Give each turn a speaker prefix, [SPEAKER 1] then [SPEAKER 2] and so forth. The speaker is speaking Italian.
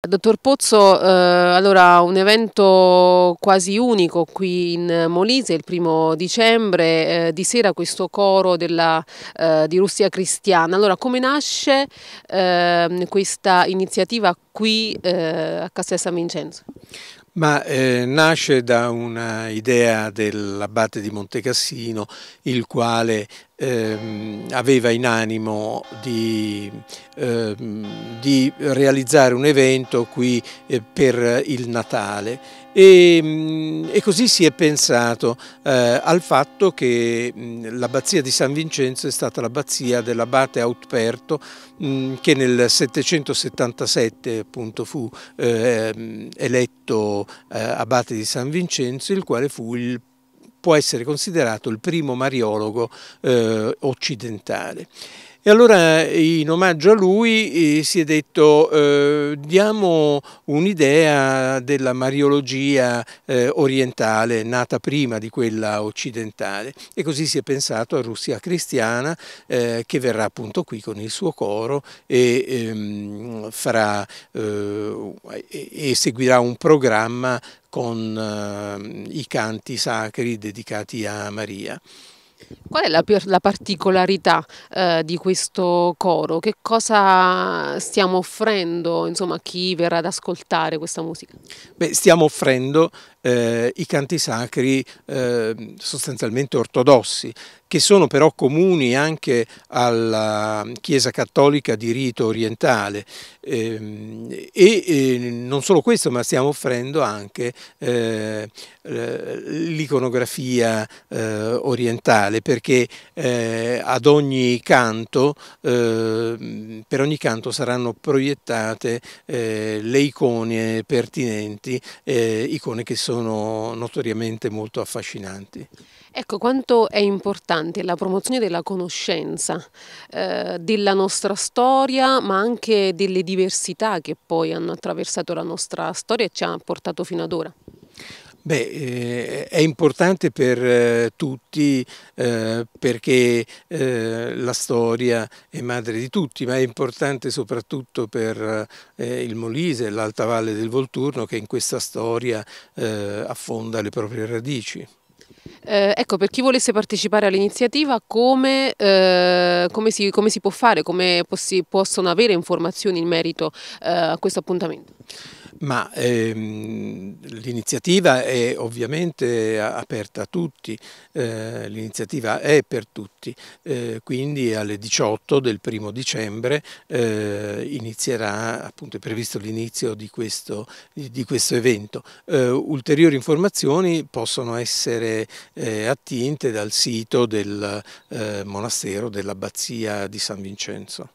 [SPEAKER 1] Dottor Pozzo, eh, allora un evento quasi unico qui in Molise il primo dicembre, eh, di sera questo coro della, eh, di Russia Cristiana. Allora come nasce ehm, questa iniziativa qui eh, a Castel San Vincenzo?
[SPEAKER 2] Ma eh, nasce da un'idea dell'abate di Montecassino, il quale ehm, aveva in animo di, ehm, di, realizzare un evento qui eh, per il Natale e, ehm, e, così si è pensato eh, al fatto che l'abbazia di San Vincenzo è stata l'abbazia dell'abate Autperto mh, che nel 777 appunto fu ehm, eh, eletto abate di San Vincenzo il quale fu il può essere considerato il primo mariologo eh, occidentale. E allora in omaggio a lui eh, si è detto eh, diamo un'idea della mariologia eh, orientale nata prima di quella occidentale e così si è pensato a Russia Cristiana eh, che verrà appunto qui con il suo coro e, ehm, farà, eh, e seguirà un programma con eh, i canti sacri dedicati a Maria.
[SPEAKER 1] Qual è la, la particolarità eh, di questo coro? Che cosa stiamo offrendo insomma, a chi verrà ad ascoltare questa musica?
[SPEAKER 2] Beh, stiamo offrendo eh, i canti sacri eh, sostanzialmente ortodossi, che sono però comuni anche alla Chiesa cattolica di rito orientale. Ehm, e, e non solo questo, ma stiamo offrendo anche eh, l'iconografia eh, orientale, perché eh, ad ogni canto, eh, per ogni canto saranno proiettate eh, le icone pertinenti, eh, icone che sono sono notoriamente molto affascinanti.
[SPEAKER 1] Ecco, quanto è importante la promozione della conoscenza, eh, della nostra storia, ma anche delle diversità che poi hanno attraversato la nostra storia e ci ha portato fino ad ora?
[SPEAKER 2] Beh, eh, è importante per eh, tutti eh, perché eh, la storia è madre di tutti, ma è importante soprattutto per eh, il Molise, l'Alta Valle del Volturno che in questa storia eh, affonda le proprie radici.
[SPEAKER 1] Eh, ecco, per chi volesse partecipare all'iniziativa, come, eh, come, si, come, si, può fare, come possi, possono avere informazioni in merito eh, a questo appuntamento?
[SPEAKER 2] ma ehm, l'iniziativa è ovviamente aperta a tutti, eh, l'iniziativa è per tutti, eh, quindi alle 18 del primo dicembre eh, inizierà, appunto è previsto l'inizio di, di, di questo, evento. Eh, ulteriori informazioni possono essere eh, attinte dal sito del eh, monastero dell'abbazia di San Vincenzo.